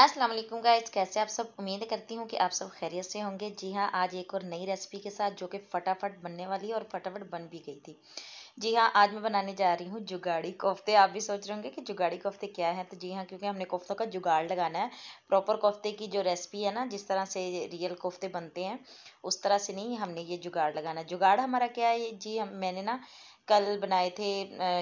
अस्सलाम वालेकुम गाइस कैसे आप सब उम्मीद करती हूँ कि आप सब खैरियत से होंगे जी हाँ आज एक और नई रेसिपी के साथ जो कि फटाफट बनने वाली है और फटाफट बन भी गई थी जी हाँ आज मैं बनाने जा रही हूँ जुगाड़ी कोफ्ते आप भी सोच रहे होंगे कि जुगाड़ी कोफ्ते क्या है तो जी हाँ क्योंकि हमने कोफ्तों का जुगाड़ लगाना है प्रॉपर कोफ्ते की जो रेसिपी है ना जिस तरह से रियल कोफ्ते बनते हैं उस तरह से नहीं हमने ये जुगाड़ लगाना है जुगाड़ हमारा क्या है जी हम मैंने ना कल बनाए थे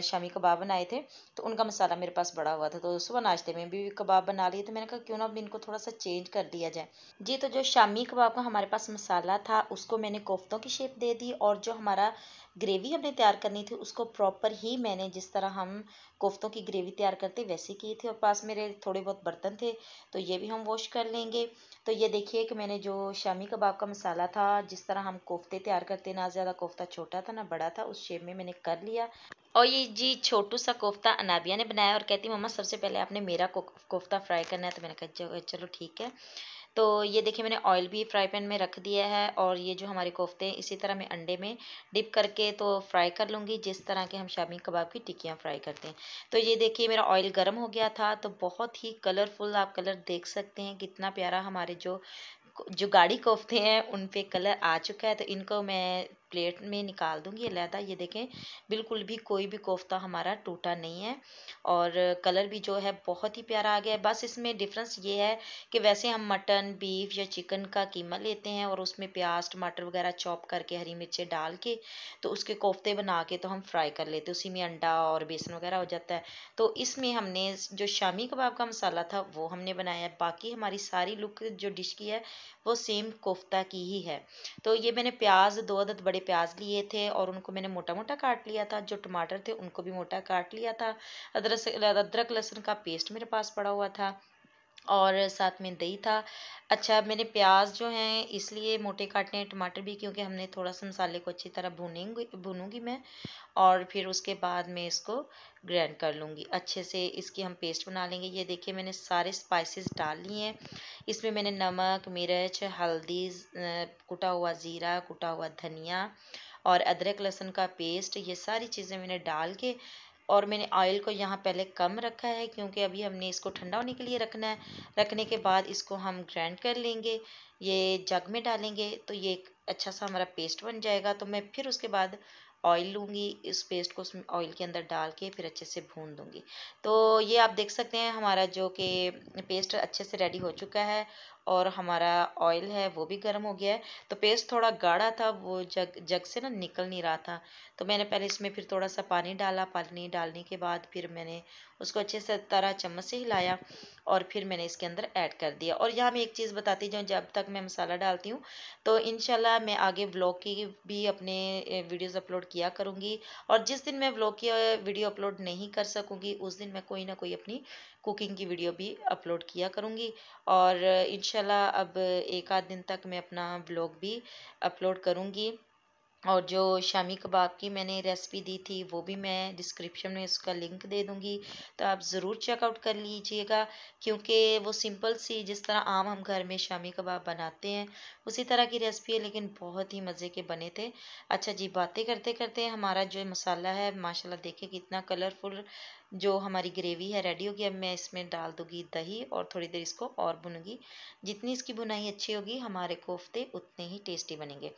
शामी कबाब बनाए थे तो उनका मसाला मेरे पास बड़ा हुआ था तो सुबह नाश्ते में भी कबाब बना लिए तो मैंने कहा क्यों ना इनको थोड़ा सा चेंज कर दिया जाए जी तो जो शामी कबाब का हमारे पास मसाला था उसको मैंने कोफ्तों की शेप दे दी और जो हमारा ग्रेवी हमने तैयार करनी थी उसको प्रॉपर ही मैंने जिस तरह हम कोफ्तों की ग्रेवी तैयार करते वैसे की थी और पास मेरे थोड़े बहुत बर्तन थे तो ये भी हम वॉश कर लेंगे तो ये देखिए कि मैंने जो शामी कबाब का मसाला था जिस तरह हम कोफ्ते तैयार करते ना ज़्यादा कोफ्ता छोटा था ना बड़ा था उस शेप में मैंने कर लिया और ये जी छोटू सा कोफ्ता अनाबिया ने बनाया और कहती मम्मा सबसे पहले आपने मेरा कोफ्ता फ्राई करना है तो मैंने कहा चलो ठीक है तो ये देखिए मैंने ऑयल भी फ्राई पैन में रख दिया है और ये जो हमारे कोफ्ते हैं इसी तरह मैं अंडे में डिप करके तो फ्राई कर लूँगी जिस तरह के हम शामी कबाब की टिक्कियाँ फ्राई करते हैं तो ये देखिए मेरा ऑयल गर्म हो गया था तो बहुत ही कलरफुल आप कलर देख सकते हैं कितना प्यारा हमारे जो जो गाढ़ी कोफ्ते हैं उन पर कलर आ चुका है तो इनको मैं प्लेट में निकाल दूँगी अलहदा ये देखें बिल्कुल भी कोई भी कोफ्ता हमारा टूटा नहीं है और कलर भी जो है बहुत ही प्यारा आ गया है बस इसमें डिफरेंस ये है कि वैसे हम मटन बीफ या चिकन का कीमा लेते हैं और उसमें प्याज टमाटर वगैरह चॉप करके हरी मिर्चें डाल के तो उसके कोफ्ते बना के तो हम फ्राई कर लेते उसी में अंडा और बेसन वगैरह हो जाता है तो इसमें हमने जो शामी कबाब का मसाला था वो हमने बनाया है बाकी हमारी सारी लुक जो डिश की है वो सेम कोफ्ता की ही है तो ये मैंने प्याज दो अदद बड़े प्याज लिए थे और उनको मैंने मोटा मोटा काट लिया था जो टमाटर थे उनको भी मोटा काट लिया था अदरक अदरक लहसुन का पेस्ट मेरे पास पड़ा हुआ था और साथ में दही था अच्छा मैंने प्याज जो है इसलिए मोटे काटने हैं टमाटर भी क्योंकि हमने थोड़ा सा मसाले को अच्छी तरह भूनेंगे भूनूंगी मैं और फिर उसके बाद मैं इसको ग्रैंड कर लूँगी अच्छे से इसकी हम पेस्ट बना लेंगे ये देखिए मैंने सारे स्पाइसेस डाल लिए हैं इसमें मैंने नमक मिर्च हल्दी कुटा हुआ ज़ीरा कुटा हुआ धनिया और अदरक लहसुन का पेस्ट ये सारी चीज़ें मैंने डाल के और मैंने ऑयल को यहाँ पहले कम रखा है क्योंकि अभी हमने इसको ठंडा होने के लिए रखना है रखने के बाद इसको हम ग्राइंड कर लेंगे ये जग में डालेंगे तो ये एक अच्छा सा हमारा पेस्ट बन जाएगा तो मैं फिर उसके बाद ऑयल लूँगी इस पेस्ट को उसमें ऑयल के अंदर डाल के फिर अच्छे से भून दूँगी तो ये आप देख सकते हैं हमारा जो कि पेस्ट अच्छे से रेडी हो चुका है और हमारा ऑयल है वो भी गर्म हो गया है तो पेस्ट थोड़ा गाढ़ा था वो जग जग से ना निकल नहीं रहा था तो मैंने पहले इसमें फिर थोड़ा सा पानी डाला पानी डालने के बाद फिर मैंने उसको अच्छे से तरह चम्मच से हिलाया और फिर मैंने इसके अंदर ऐड कर दिया और यहाँ मैं एक चीज़ बताती जाऊँ जब तक मैं मसाला डालती हूँ तो इन मैं आगे ब्लॉग की भी अपने वीडियोज़ अपलोड किया करूँगी और जिस दिन मैं ब्लॉग की वीडियो अपलोड नहीं कर सकूँगी उस दिन मैं कोई ना कोई अपनी कुकिंग की वीडियो भी अपलोड किया करूँगी और इन अब एक आध दिन तक मैं अपना ब्लॉग भी अपलोड करूँगी और जो शामी कबाब की मैंने रेसिपी दी थी वो भी मैं डिस्क्रिप्शन में उसका लिंक दे दूँगी तो आप ज़रूर चेकआउट कर लीजिएगा क्योंकि वो सिंपल सी जिस तरह आम हम घर में शामी कबाब बनाते हैं उसी तरह की रेसिपी है लेकिन बहुत ही मज़े के बने थे अच्छा जी बातें करते करते हमारा जो मसाला है माशाल्लाह देखिए कितना कलरफुल जो हमारी ग्रेवी है रेडी होगी अब मैं इसमें डाल दूंगी दही और थोड़ी देर इसको और भुनूंगी जितनी इसकी बुनाई अच्छी होगी हमारे कोफ्ते उतने ही टेस्टी बनेंगे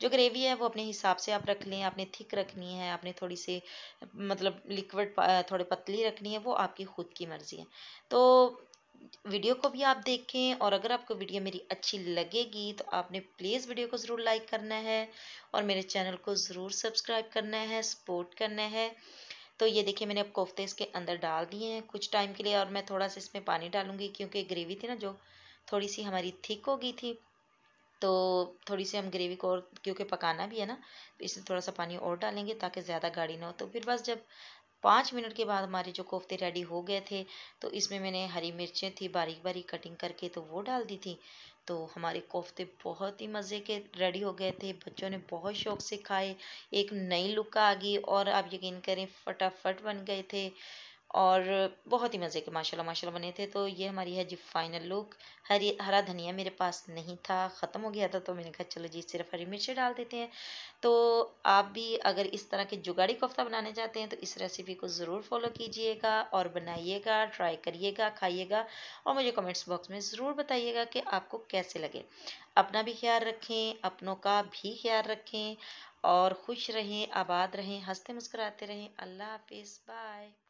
जो ग्रेवी है वो अपने हिसाब से आप रख लें आपने थिक रखनी है आपने थोड़ी सी मतलब लिक्विड थोड़ी पतली रखनी है वो आपकी खुद की मर्ज़ी है तो वीडियो को भी आप देखें और अगर आपको वीडियो मेरी अच्छी लगेगी तो आपने प्लीज़ वीडियो को ज़रूर लाइक करना है और मेरे चैनल को ज़रूर सब्सक्राइब करना है सपोर्ट करना है तो ये देखिए मैंने अब कोफ्ते इसके अंदर डाल दिए हैं कुछ टाइम के लिए और मैं थोड़ा सा इसमें पानी डालूंगी क्योंकि ग्रेवी थी ना जो थोड़ी सी हमारी थिक हो गई थी तो थोड़ी सी हम ग्रेवी को और क्योंकि पकाना भी है ना तो इसमें थोड़ा सा पानी और डालेंगे ताकि ज़्यादा गाढ़ी ना हो तो फिर बस जब पाँच मिनट के बाद हमारे जो कोफ्ते रेडी हो गए थे तो इसमें मैंने हरी मिर्चें थी बारीक बारीक कटिंग करके तो वो डाल दी थी तो हमारे कोफ्ते बहुत ही मज़े के रेडी हो गए थे बच्चों ने बहुत शौक़ से खाए एक नई लुक आ गई और आप यकीन करें फटाफट बन गए थे और बहुत ही मज़े के माशाल्लाह माशाल्लाह बने थे तो ये हमारी है जी फाइनल लुक हरी हरा धनिया मेरे पास नहीं था ख़त्म हो गया था तो मैंने कहा चलो जी सिर्फ हरी मिर्ची डाल देते हैं तो आप भी अगर इस तरह के जुगाड़ी कोफ्ता बनाने चाहते हैं तो इस रेसिपी को ज़रूर फॉलो कीजिएगा और बनाइएगा ट्राई करिएगा खाइएगा और मुझे कमेंट्स बॉक्स में ज़रूर बताइएगा कि आपको कैसे लगे अपना भी ख्याल रखें अपनों का भी ख्याल रखें और खुश रहें आबाद रहें हंसते मुस्कराते रहें अल्लाह हाफिज़ बाय